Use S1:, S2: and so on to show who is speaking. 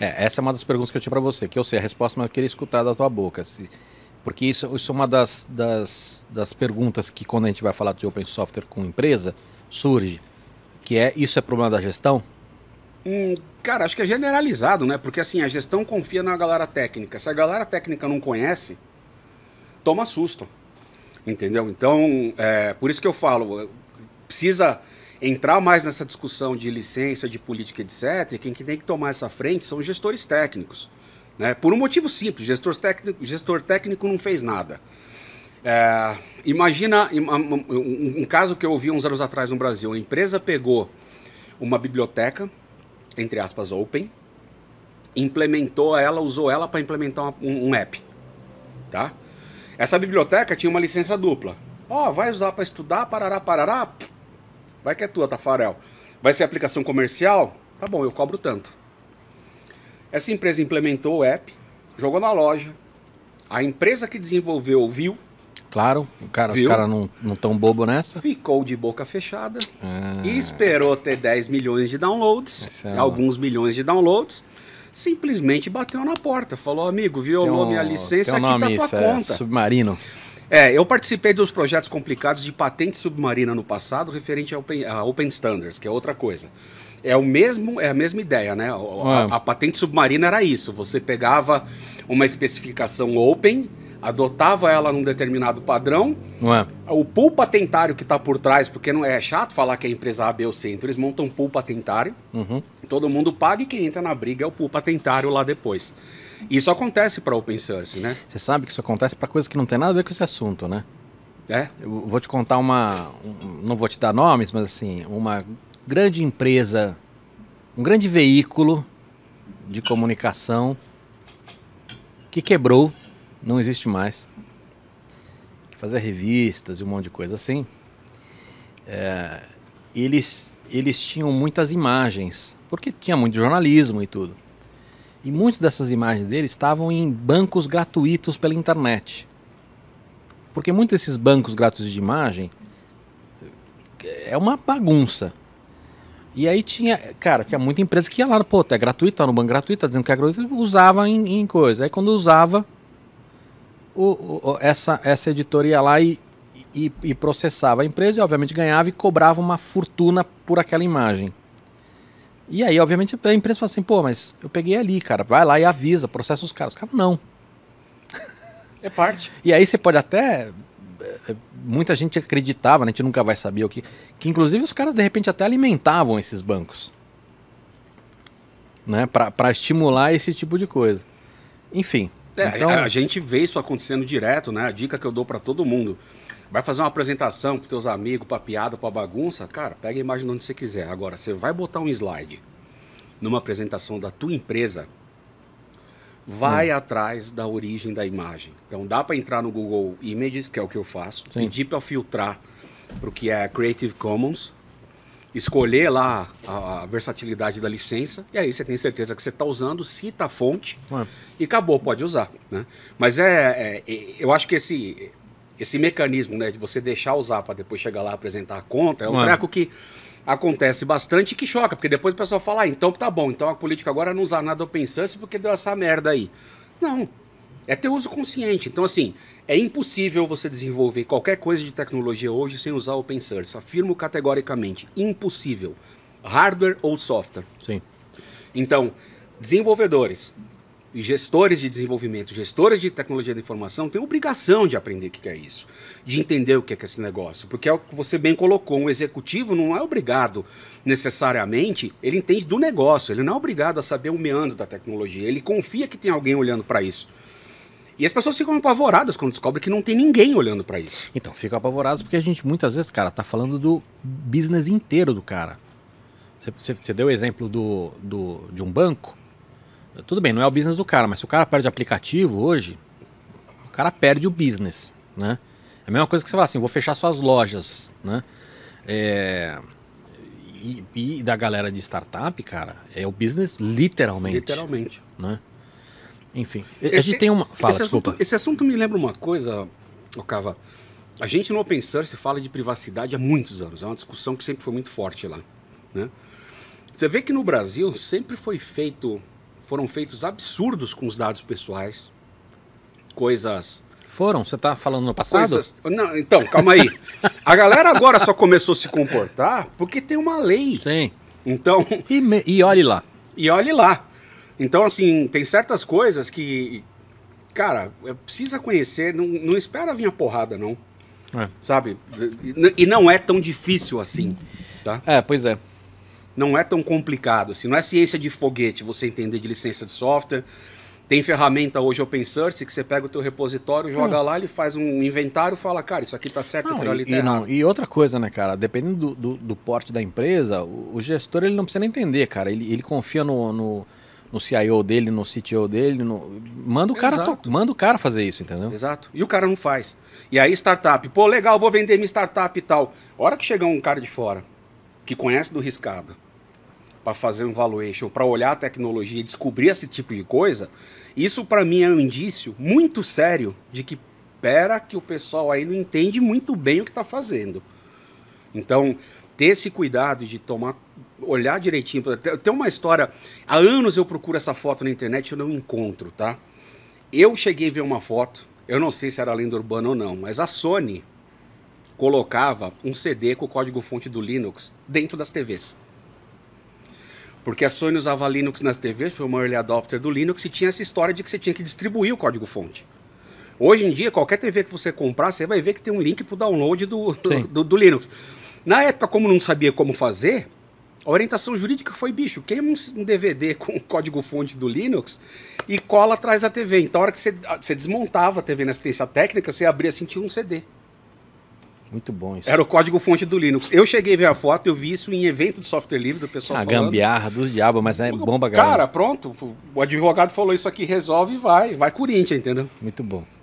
S1: É, essa é uma das perguntas que eu tinha para você, que eu sei a resposta, mas eu queria escutar da tua boca. Se, porque isso, isso é uma das, das, das perguntas que, quando a gente vai falar de open software com empresa, surge. Que é, isso é problema da gestão?
S2: Hum, cara, acho que é generalizado, né? Porque assim, a gestão confia na galera técnica. Se a galera técnica não conhece, toma susto. Entendeu? Então, é, por isso que eu falo, precisa entrar mais nessa discussão de licença, de política, etc., quem tem que tomar essa frente são os gestores técnicos. Né? Por um motivo simples, gestor técnico, gestor técnico não fez nada. É, imagina um, um caso que eu ouvi uns anos atrás no Brasil. A empresa pegou uma biblioteca, entre aspas, open, implementou ela, usou ela para implementar uma, um, um, app. Tá? Essa biblioteca tinha uma licença dupla. Ó, oh, vai usar para estudar, parará, parará, pff, Vai que é tua, Tafarel. Vai ser aplicação comercial? Tá bom, eu cobro tanto. Essa empresa implementou o app, jogou na loja. A empresa que desenvolveu viu. Claro, cara, viu? os caras não, não tão bobo nessa. Ficou de boca fechada ah. e esperou ter 10 milhões de downloads, é alguns milhões de downloads. Simplesmente bateu na porta, falou, amigo, violou um, minha licença, um aqui tá tua isso, é conta. É,
S1: submarino.
S2: É, eu participei dos projetos complicados de patente submarina no passado, referente a Open, open Standards, que é outra coisa. É, o mesmo, é a mesma ideia, né? A, a, é. a patente submarina era isso. Você pegava uma especificação open adotava ela num determinado padrão. É. O pool patentário que está por trás, porque não é, é chato falar que é empresa A, B ou C, então eles montam um pool patentário, uhum. todo mundo paga e quem entra na briga é o pool patentário lá depois. Isso acontece para open source, né? Você sabe que isso acontece para coisas
S1: que não tem nada a ver com esse assunto, né? É. Eu vou te contar uma, um, não vou te dar nomes, mas assim, uma grande empresa, um grande veículo de comunicação que quebrou não existe mais, fazer fazia revistas e um monte de coisa assim, é, eles, eles tinham muitas imagens, porque tinha muito jornalismo e tudo. E muitas dessas imagens deles estavam em bancos gratuitos pela internet. Porque muitos desses bancos gratuitos de imagem é uma bagunça. E aí tinha, cara, tinha muita empresa que ia lá, pô, é gratuito, tá no banco gratuito, tá dizendo que é gratuito, usava em, em coisa. Aí quando usava, o, o, essa, essa editora ia lá e, e, e, processava a empresa e, obviamente, ganhava e cobrava uma fortuna por aquela imagem. E aí, obviamente, a empresa fala assim: pô, mas eu peguei ali, cara, vai lá e avisa, processa os caras. Os caras, não. É parte. e aí você pode até eh, muita gente acreditava, né? a gente nunca vai saber o que. Que inclusive os caras de repente até alimentavam esses bancos. Né? Para estimular esse tipo de coisa. Enfim, é, então... a, a
S2: gente vê isso acontecendo direto, né? A dica que eu dou para todo mundo. Vai fazer uma apresentação para teus amigos, para piada, para bagunça, cara, pega a imagem de onde você quiser. Agora, você vai botar um slide numa apresentação da tua empresa, vai hum. atrás da origem da imagem. Então, dá para entrar no Google Images, que é o que eu faço, Sim. pedir para filtrar para o que é Creative Commons, escolher lá a, a, versatilidade da licença, e aí você tem certeza que você está usando, cita a fonte Ué. e acabou, pode usar. Né? Mas é, é, é, eu acho que esse, esse mecanismo né, de você deixar usar para depois chegar lá apresentar a conta é um Ué. treco que acontece bastante e que choca, porque depois o pessoal fala, ah, então tá bom, então a política agora é não usar nada open source porque deu essa merda aí. Não, é ter uso consciente. Então, assim, é impossível você desenvolver qualquer coisa de tecnologia hoje sem usar open source. Afirmo categoricamente. Impossível. Hardware ou software. Sim. Então, desenvolvedores e gestores de desenvolvimento, gestores de tecnologia da informação têm obrigação de aprender o que é isso, de entender o que é esse negócio, porque é o que você bem colocou, um executivo não é obrigado necessariamente, ele entende do negócio, ele não é obrigado a saber o meandro da tecnologia, ele confia que tem alguém olhando para isso. E as pessoas ficam apavoradas quando descobrem que não tem ninguém olhando para isso. Então, ficam apavoradas porque a gente muitas vezes, cara, tá falando do business inteiro do cara.
S1: Você, deu o exemplo do, do, de um banco. Tudo bem, não é o business do cara, mas se o cara perde aplicativo hoje, o cara perde o business, né? É a mesma coisa que você fala assim, vou fechar suas lojas, né? É... E, e, da galera de startup, cara, é o business literalmente. Literalmente. Né? Enfim,
S2: esse, a gente tem uma. Fala, esse desculpa. Assunto, esse assunto me lembra uma coisa, Ocava. A gente no Open Source fala de privacidade há muitos anos. É uma discussão que sempre foi muito forte lá. Né? Você vê que no Brasil sempre foi feito, foram feitos absurdos com os dados pessoais, coisas foram? Você está falando no passado? Coisas... Não, então, calma aí. a galera agora só começou a se comportar porque tem uma lei. Sim. Então. E, me... e olhe lá. E olhe lá. Então, assim, tem certas coisas que, cara, é, precisa conhecer, não, não espera vir a porrada, não. É. Sabe? E não é tão difícil assim, tá? É, pois é. Não é tão complicado, assim, não é ciência de foguete você entender de licença de software. Tem ferramenta hoje open source que você pega o teu repositório, joga hum. lá, ele faz um inventário fala, cara, isso aqui tá certo, não, ali tá e, não,
S1: e outra coisa, né, cara, dependendo do, do, do porte da empresa, o, o, gestor ele não precisa nem entender, cara. Ele, ele confia no, no no CIO dele, no CTO
S2: dele, no... manda o cara, manda o cara fazer isso, entendeu? Exato. E o cara não faz. E aí startup, pô, legal, vou vender minha startup e tal. hora que chegar um cara de fora que conhece do riscado para fazer um valuation, para olhar a tecnologia e descobrir esse tipo de coisa, isso para mim é um indício muito sério de que pera que o pessoal aí não entende muito bem o que está fazendo. Então, ter esse cuidado de tomar olhar direitinho. Tem uma história. Há anos eu procuro essa foto na internet e eu não encontro, tá? Eu cheguei a ver uma foto, eu não sei se era lenda urbana ou não, mas a Sony colocava um CD com o código-fonte do Linux dentro das TVs. Porque a Sony usava Linux nas TVs, foi uma early adopter do Linux e tinha essa história de que você tinha que distribuir o código-fonte. Hoje em dia, qualquer TV que você comprar, você vai ver que tem um link para o download do, do, do, do Linux. Na época, como não sabia como fazer, a orientação jurídica foi, bicho, queima um DVD com o código-fonte do Linux e cola atrás da TV. Então, a hora que você, você desmontava a TV na assistência técnica, você abria, sentia um CD.
S1: Muito bom isso. Era o
S2: código-fonte do Linux. Eu cheguei a ver a foto, eu vi isso em evento de software livre do pessoal a falando. gambiarra dos diabos, mas é bomba, galera. Cara, pronto, o advogado falou isso aqui, resolve e vai. Vai Corinthians, entendeu? Muito bom.